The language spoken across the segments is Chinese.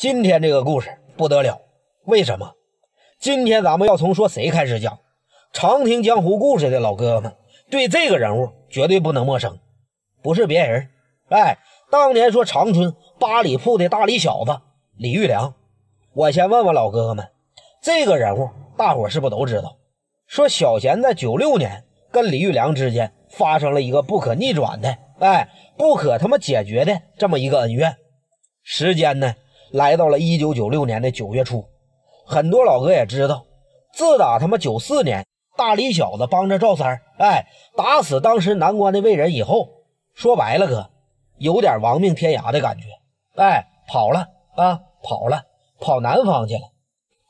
今天这个故事不得了，为什么？今天咱们要从说谁开始讲？常听江湖故事的老哥哥们，对这个人物绝对不能陌生。不是别人，哎，当年说长春八里铺的大李小子李玉良。我先问问老哥哥们，这个人物大伙是不是都知道？说小贤在九六年跟李玉良之间发生了一个不可逆转的，哎，不可他妈解决的这么一个恩怨。时间呢？来到了一九九六年的九月初，很多老哥也知道，自打他妈九四年大李小子帮着赵三儿，哎，打死当时南关的魏人以后，说白了，哥，有点亡命天涯的感觉，哎，跑了啊，跑了，跑南方去了。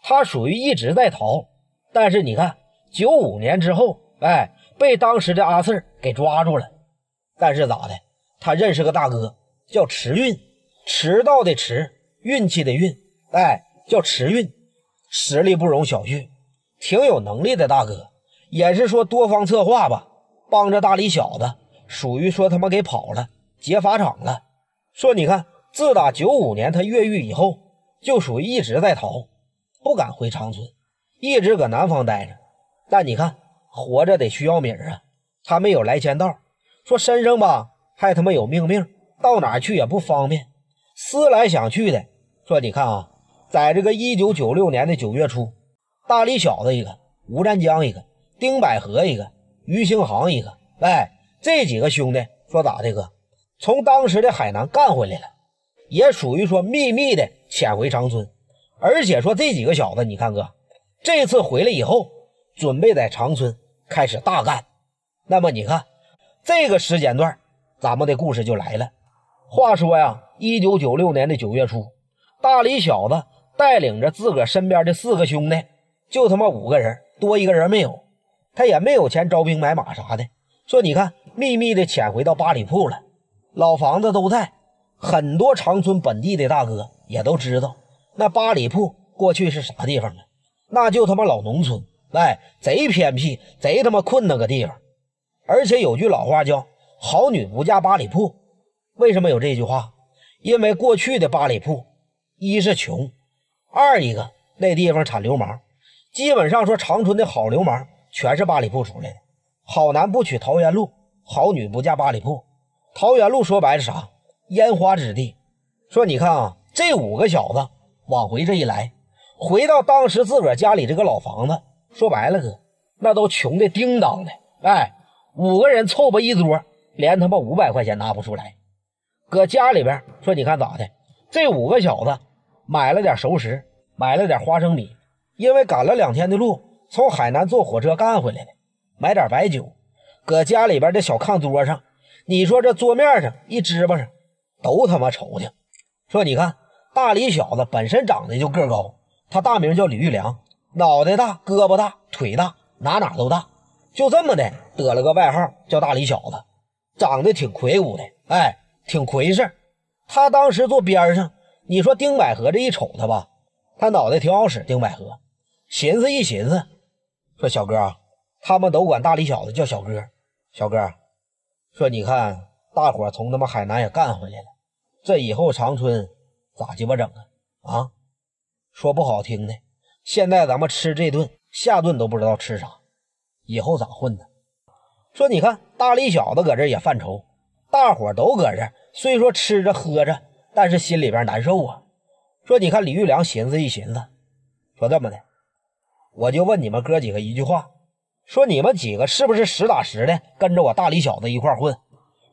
他属于一直在逃，但是你看，九五年之后，哎，被当时的阿四给抓住了，但是咋的？他认识个大哥叫迟运，迟到的迟。运气的运，哎，叫迟运，实力不容小觑，挺有能力的大哥，也是说多方策划吧，帮着大理小子，属于说他妈给跑了，劫法场了。说你看，自打九五年他越狱以后，就属于一直在逃，不敢回长春，一直搁南方待着。但你看，活着得需要米儿啊，他没有来钱道，说身上吧还他妈有命命，到哪去也不方便。思来想去的。说你看啊，在这个一九九六年的九月初，大力小子一个，吴占江一个，丁百合一个，于兴航一个，哎，这几个兄弟说咋的哥？从当时的海南干回来了，也属于说秘密的潜回长春，而且说这几个小子，你看哥，这次回来以后，准备在长春开始大干。那么你看这个时间段，咱们的故事就来了。话说呀，一九九六年的九月初。大李小子带领着自个儿身边的四个兄弟，就他妈五个人，多一个人没有。他也没有钱招兵买马啥的。说你看，秘密的潜回到八里铺了，老房子都在，很多长春本地的大哥也都知道。那八里铺过去是啥地方了？那就他妈老农村，哎，贼偏僻，贼他妈困那个地方。而且有句老话叫“好女不嫁八里铺”，为什么有这句话？因为过去的八里铺。一是穷，二一个那地方产流氓，基本上说长春的好流氓全是八里铺出来的。好男不娶桃源路，好女不嫁八里铺。桃源路说白了啥？烟花之地。说你看啊，这五个小子往回这一来，回到当时自个儿家里这个老房子，说白了哥，那都穷的叮当的。哎，五个人凑吧一桌，连他妈五百块钱拿不出来。搁家里边说你看咋的？这五个小子。买了点熟食，买了点花生米，因为赶了两天的路，从海南坐火车干回来的。买点白酒，搁家里边这小炕桌上，你说这桌面上一支巴上，都他妈瞅的。说你看，大李小子本身长得就个高，他大名叫李玉良，脑袋大，胳膊大，腿大，哪哪都大，就这么的得了个外号叫大李小子，长得挺魁梧的，哎，挺魁实。他当时坐边上。你说丁百合这一瞅他吧，他脑袋挺好使。丁百合寻思一寻思，说小哥，他们都管大力小子叫小哥。小哥说，你看大伙从他妈海南也干回来了，这以后长春咋鸡巴整啊？啊，说不好听的，现在咱们吃这顿，下顿都不知道吃啥，以后咋混呢？说你看大力小子搁这也犯愁，大伙都搁这虽说吃着喝着。但是心里边难受啊，说你看李玉良寻思一寻思，说这么的，我就问你们哥几个一句话，说你们几个是不是实打实的跟着我大李小子一块混？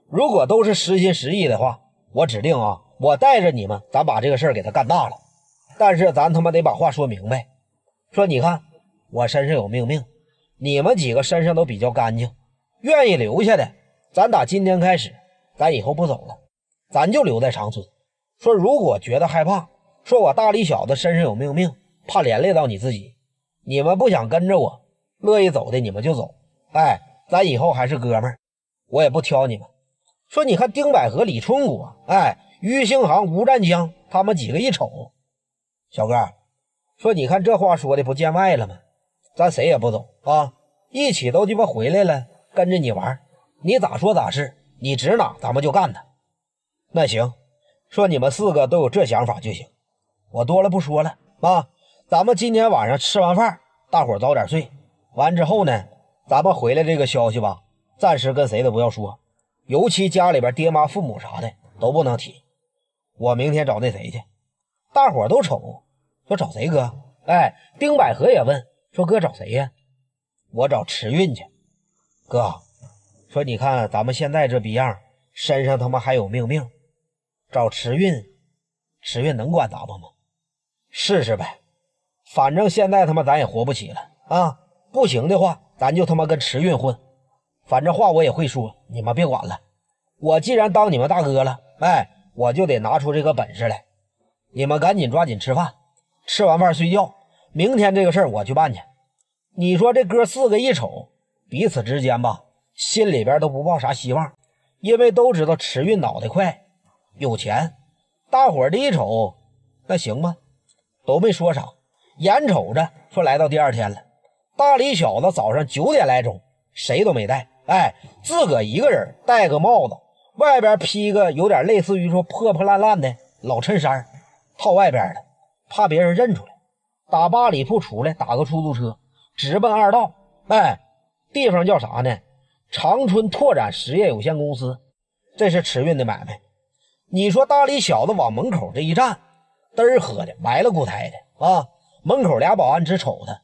如果都是实心实意的话，我指定啊，我带着你们，咱把这个事儿给他干大了。但是咱他妈得把话说明白，说你看我身上有命命，你们几个身上都比较干净，愿意留下的，咱打今天开始，咱以后不走了，咱就留在长春。说如果觉得害怕，说我大力小子身上有命命，怕连累到你自己。你们不想跟着我，乐意走的你们就走。哎，咱以后还是哥们儿，我也不挑你们。说你看丁百合、李春国，哎，于兴航、吴占江，他们几个一瞅，小哥，说你看这话说的不见外了吗？咱谁也不走啊，一起都鸡巴回来了，跟着你玩，你咋说咋是，你指哪咱们就干他。那行。说你们四个都有这想法就行，我多了不说了啊。咱们今天晚上吃完饭，大伙早点睡。完之后呢，咱们回来这个消息吧，暂时跟谁都不要说，尤其家里边爹妈、父母啥的都不能提。我明天找那谁去，大伙都瞅，说找谁哥？哎，丁百合也问，说哥找谁呀？我找迟运去。哥，说你看咱们现在这逼样，身上他妈还有命命。找池运，池运能管咱们吗？试试呗，反正现在他妈咱也活不起了啊！不行的话，咱就他妈跟池运混。反正话我也会说，你们别管了。我既然当你们大哥了，哎，我就得拿出这个本事来。你们赶紧抓紧吃饭，吃完饭睡觉。明天这个事儿我去办去。你说这哥四个一瞅，彼此之间吧，心里边都不抱啥希望，因为都知道迟运脑袋快。有钱，大伙儿一瞅，那行吧，都没说啥。眼瞅着说来到第二天了，大李小子早上九点来钟，谁都没带，哎，自个一个人，戴个帽子，外边披个有点类似于说破破烂烂的老衬衫，套外边的，怕别人认出来。打八里铺出来，打个出租车，直奔二道，哎，地方叫啥呢？长春拓展实业有限公司，这是驰运的买卖。你说大李小子往门口这一站，嘚儿喝的埋了骨胎的啊！门口俩保安直瞅他，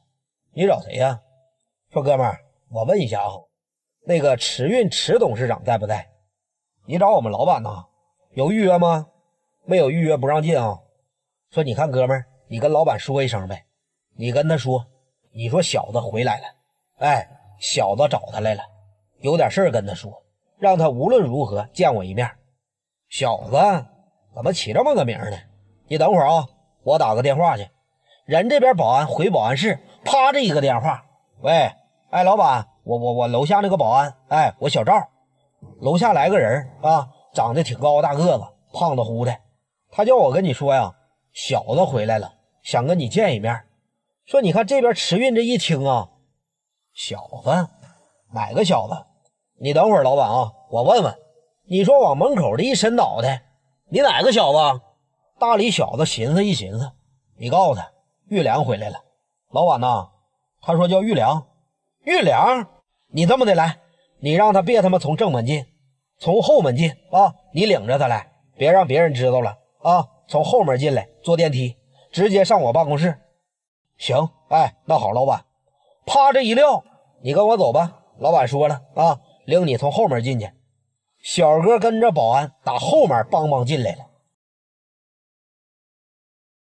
你找谁呀？说哥们儿，我问一下啊，那个迟运迟董事长在不在？你找我们老板呐？有预约吗？没有预约不让进啊。说你看哥们儿，你跟老板说一声呗，你跟他说，你说小子回来了，哎，小子找他来了，有点事儿跟他说，让他无论如何见我一面。小子，怎么起这么个名呢？你等会儿啊，我打个电话去。人这边保安回保安室，啪着一个电话，喂，哎，老板，我我我楼下那个保安，哎，我小赵，楼下来个人啊，长得挺高大个子，胖的乎的，他叫我跟你说呀，小子回来了，想跟你见一面。说你看这边迟运这一听啊，小子，哪个小子？你等会儿，老板啊，我问问。你说往门口这一伸脑袋，你哪个小子？大李小子寻思一寻思，你告诉他玉良回来了，老板呐，他说叫玉良，玉良，你这么的来，你让他别他妈从正门进，从后门进啊！你领着他来，别让别人知道了啊！从后门进来，坐电梯，直接上我办公室。行，哎，那好，老板，啪这一撂，你跟我走吧。老板说了啊，领你从后门进去。小哥跟着保安打后面，帮邦进来了。